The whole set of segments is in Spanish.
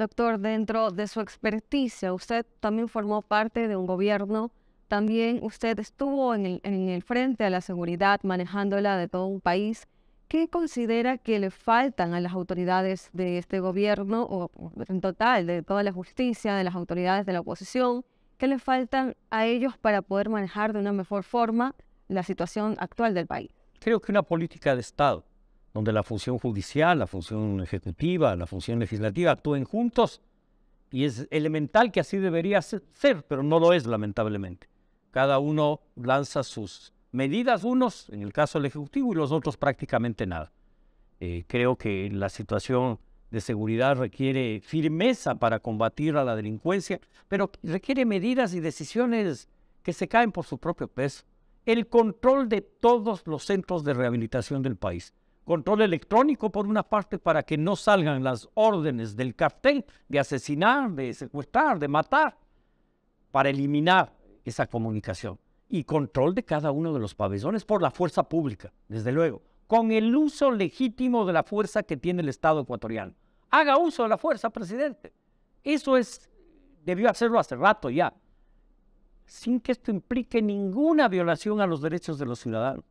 Doctor, dentro de su experticia, usted también formó parte de un gobierno, también usted estuvo en el, frente a la seguridad, manejándola de todo un país. ¿Qué considera que le faltan a las autoridades de este gobierno, o en total de toda la justicia, de las autoridades de la oposición? ¿Qué le faltan a ellos para poder manejar de una mejor forma la situación actual del país? Creo que una política de Estado donde la función judicial, la función ejecutiva, la función legislativa actúen juntos y es elemental que así debería ser, pero no lo es lamentablemente. Cada uno lanza sus medidas, unos en el caso del Ejecutivo y los otros prácticamente nada. Eh, creo que la situación de seguridad requiere firmeza para combatir a la delincuencia, pero requiere medidas y decisiones que se caen por su propio peso. El control de todos los centros de rehabilitación del país control electrónico por una parte para que no salgan las órdenes del cartel de asesinar, de secuestrar, de matar, para eliminar esa comunicación. Y control de cada uno de los pabellones por la fuerza pública, desde luego, con el uso legítimo de la fuerza que tiene el Estado ecuatoriano. Haga uso de la fuerza, presidente. Eso es, debió hacerlo hace rato ya, sin que esto implique ninguna violación a los derechos de los ciudadanos.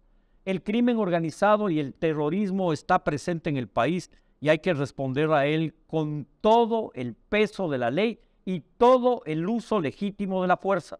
El crimen organizado y el terrorismo está presente en el país y hay que responder a él con todo el peso de la ley y todo el uso legítimo de la fuerza.